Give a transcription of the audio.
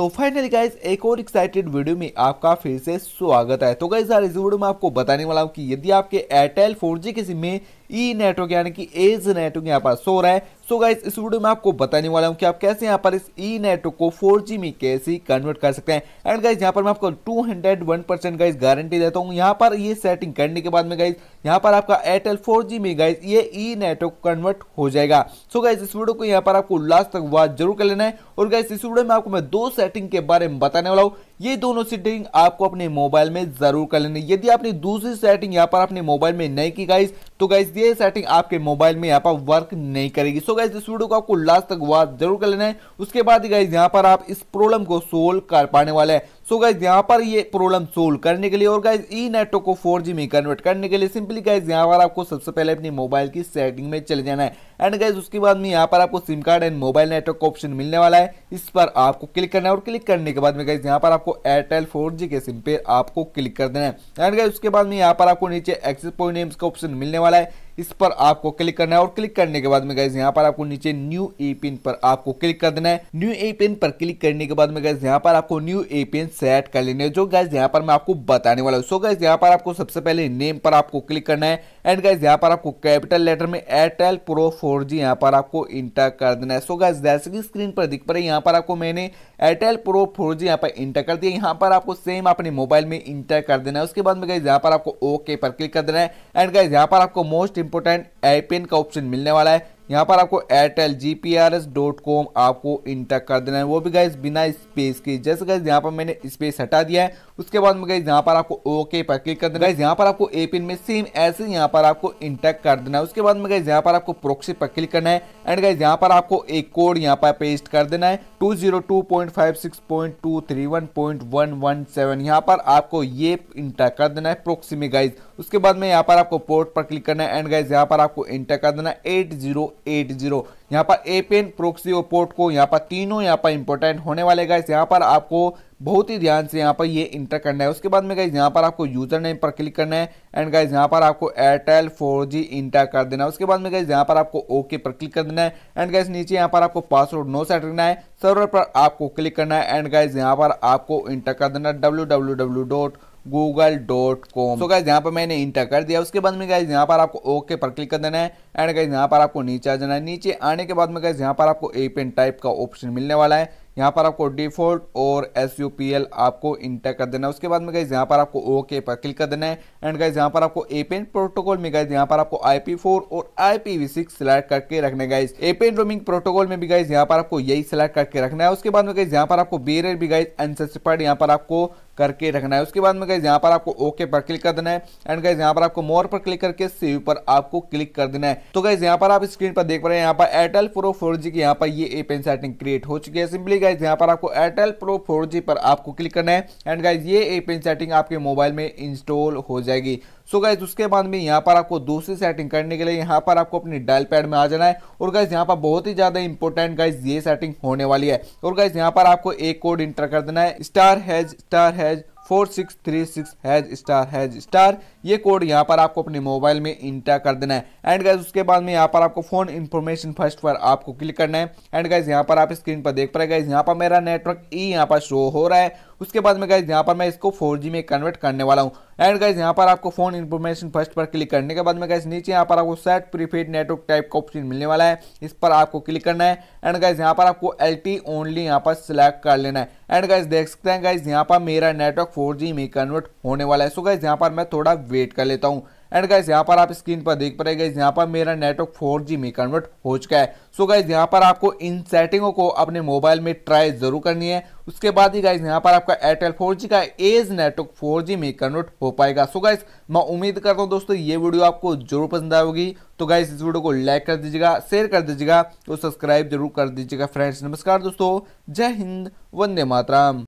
तो final guys एक और एक्साइटेड वीडियो में आपका फिर से स्वागत है तो गाइज यार इस वीडियो में आपको बताने वाला हूँ कि यदि आपके एयरटेल फोर जी के सिम में ई नेटवर्क यानी कि एज नेटवर्क यहाँ पर सो रहा है सो so गाइस इस वीडियो में आपको बताने वाला हूँ कि आप कैसे यहाँ पर इस ई नेटवर्क को जी में कैसे कन्वर्ट कर सकते हैं एंड गाइज यहाँ पर मैं आपको वन परसेंट गाइस गारंटी देता हूँ यहाँ पर ये सेटिंग करने के बाद में गाइज यहाँ पर आपका एयरटेल जी में गाइज ये ई नेटवर्क कन्वर्ट हो जाएगा सो so गाइज इस वीडियो को यहाँ पर आपको लास्ट तक वॉच जरूर कर लेना है और गाइस इस वीडियो में आपको मैं दो सेटिंग के बारे में बताने वाला हूँ ये दोनों सेटिंग आपको अपने मोबाइल में जरूर कर लेनी यदि आपने दूसरी सेटिंग यहाँ पर अपने मोबाइल में नहीं की गाइज तो गाइज ये सेटिंग आपके मोबाइल में यहाँ पर वर्क नहीं करेगी सो गाइज इस वीडियो को आपको लास्ट तक वॉच जरूर कर लेना है उसके बाद गाइज यहाँ पर आप इस प्रॉब्लम को सोल्व कर पाने वाले हैं सो गाइज यहाँ पर ये प्रॉब्लम सोल्व करने के लिए और गाइज ई नेटवर्क को फोर में कन्वर्ट करने के लिए सिंपली गाइज यहाँ पर आपको सबसे पहले अपनी मोबाइल की सेटिंग में चले जाना है एंड गाइज उसके बाद में यहाँ पर आपको SIM card and mobile network का ऑप्शन मिलने वाला है इस पर आपको क्लिक करना है और क्लिक करने के बाद में गाइज यहाँ पर आपको एयरटेल फोर के सिम पे आपको क्लिक कर देना है एंड गाइज उसके बाद में यहाँ पर आपको नीचे एक्सेस पॉइंट नेम्स का ऑप्शन मिलने वाला है इस पर आपको क्लिक करना है और क्लिक करने के बाद में गैस यहाँ पर आपको नीचे न्यू ए पिन पर आपको क्लिक कर देना है न्यू ए पिन पर क्लिक करने के बाद में गैस यहाँ पर आपको न्यू ए पिन सेट कर लेना है जो गैस यहाँ पर मैं आपको बताने वाला हूँ सो गैस यहाँ पर आपको सबसे पहले नेम पर आपको क्लिक करना है एंड गाइज यहाँ पर आपको कैपिटल लेटर में एयरटेल प्रो फोर जी यहाँ पर आपको इंटर कर देना है सो गाइज जैसे कि स्क्रीन पर दिख पा रही है यहाँ पर आपको मैंने एयरटेल प्रो फोर जी यहाँ पर इंटर कर दिया यहाँ पर आपको सेम अपने मोबाइल में इंटर कर देना है उसके बाद में गाइज यहाँ पर आपको ओके पर क्लिक कर देना है एंड गाइज यहाँ पर आपको मोस्ट इंपोर्टेंट आईपीएन का ऑप्शन मिलने वाला है यहाँ पर आपको Airtel G P R S dot com आपको इंटर कर देना है वो भी गाइज बिना स्पेस के जैसे गाइज यहाँ पर मैंने स्पेस हटा दिया है उसके बाद में गई यहाँ पर आपको ओके पर क्लिक कर देना गाइज यहाँ पर आपको ए पिन में सेम ऐसे यहाँ पर आपको इंटेक्ट कर देना है उसके बाद में गई यहाँ पर आपको प्रोक्सी पर क्लिक करना है एंड गाइज यहाँ पर आपको एक कोड यहाँ पर पेस्ट कर देना है two zero two point five six point two three one point one one seven यहाँ पर आपको ये इंटर कर देना है प्रोक्सी में गाइज उसके बाद में यहाँ पर आपको पोर्ट पर क्लिक करना है एंड गाइज यहाँ पर आपको इंटर कर देना है एट जीरो एट जीरो यहाँ पर ए एपेन प्रोक्सी और पोर्ट को यहाँ पर तीनों यहाँ पर इंपॉर्टेंट होने वाले गाइज यहाँ पर आपको बहुत ही ध्यान से यहाँ पर ये इंटर करना है उसके बाद में गाइज यहाँ पर आपको यूजर नेम पर क्लिक करना है एंड गाइज यहाँ पर आपको एयरटेल फोर जी इंटर कर देना है उसके बाद में गाइज यहाँ पर आपको ओके पर क्लिक कर देना है एंड गाइज नीचे यहाँ पर आपको पासवर्ड नो सेट करना है सर्वर पर आपको क्लिक करना है एंड गाइज यहाँ पर आपको इंटर कर देना है W Google dot com so guys यहाँ पर मैंने इंटर कर दिया उसके बाद में गाइज यहाँ पर आपको ओके पर क्लिक कर देना है एंड गाइज यहाँ पर आपको नीचे आ जाना है नीचे आने के बाद में गाइज यहाँ पर आपको ए पेन टाइप का ऑप्शन मिलने वाला है यहाँ पर आपको डिफॉल्ट और एस यू पी एल आपको इंटर कर देना है उसके बाद में गाइज यहाँ पर आपको ओके पर क्लिक कर देना है एंड गाइज यहाँ पर आपको ए पेन प्रोटोकॉल में गाइज यहाँ पर आपको आई पी फोर और I P V six select करके रखने guys APN roaming protocol में भी गाइज यहाँ पर आपको यही सिलेक्ट करके रखना है उसके बाद में गाइज यहाँ पर आपको बेरियर भी गाइज अनसेसिफाइड यहाँ पर आपको करके रखना है उसके बाद में गाइज यहाँ पर आपको ओके पर क्लिक कर देना है एंड गाइज यहाँ पर आपको मोर पर क्लिक करके सेव पर आपको क्लिक कर देना है तो गाइज यहाँ पर आप स्क्रीन पर देख पा रहे हैं यहाँ पर एयरटेल प्रो फोर जी की यहाँ पर ये एपेन सेटिंग क्रिएट हो चुकी है सिंपली गाइज यहाँ पर आपको एयरटेल प्रो फोर पर आपको क्लिक करना है एंड गाइज ये एपेन सेटिंग आपके मोबाइल में इंस्टॉल हो जाएगी सो so गाइज उसके बाद में यहाँ पर आपको दूसरी सेटिंग करने के लिए यहाँ पर आपको अपनी डायल पैड में आ जाना है और गाइज यहाँ पर बहुत ही ज़्यादा इंपॉर्टेंट गाइज ये सेटिंग होने वाली है और गाइज यहाँ पर आपको एक कोड इंटर कर देना है star hash star hash four six three six hash star hash star ये कोड यहाँ पर आपको अपने मोबाइल में इंटर कर देना है एंड गाइज उसके बाद में यहाँ पर आपको फोन इन्फॉर्मेशन फर्स्ट पर आपको क्लिक करना है एंड गाइज यहाँ पर आप स्क्रीन पर देख पाए गाइज यहाँ पर मेरा नेटवर्क ई e यहाँ पर शो हो रहा है उसके बाद में गाइज यहाँ पर मैं इसको फोर में कन्वर्ट करने वाला हूँ एंड गाइज यहाँ पर आपको फोन इन्फॉर्मेशन फर्स्ट पर क्लिक करने के बाद में गाइज नीचे यहाँ पर आपको सेट प्रीफेड नेटवर्क टाइप का ऑप्शन मिलने वाला है इस पर आपको क्लिक करना है एंड गाइज यहाँ पर आपको एल ओनली यहाँ पर सिलेक्ट कर लेना है एंड गाइज देख सकते हैं गाइज यहाँ पर मेरा नेटवर्क फोर में कन्वर्ट होने वाला है सो गाइज यहाँ पर मैं थोड़ा वेट कर लेता हूँ एंड गाइज यहाँ पर आप स्क्रीन पर देख पा गाइज यहाँ पर मेरा नेटवर्क 4G में कन्वर्ट हो चुका है सो गाइज यहाँ पर आपको इन सेटिंगों को अपने मोबाइल में ट्राई जरूर करनी है उसके बाद ही गाइज यहाँ पर आपका एयरटेल 4G का एज नेटवर्क 4G में कन्वर्ट हो पाएगा सो गाइज मैं उम्मीद करता हूँ दोस्तों ये वीडियो आपको जरूर पसंद आएगी तो गाइज इस वीडियो को लाइक कर दीजिएगा शेयर कर दीजिएगा और सब्सक्राइब जरूर कर दीजिएगा फ्रेंड्स नमस्कार दोस्तों जय हिंद वंदे मातराम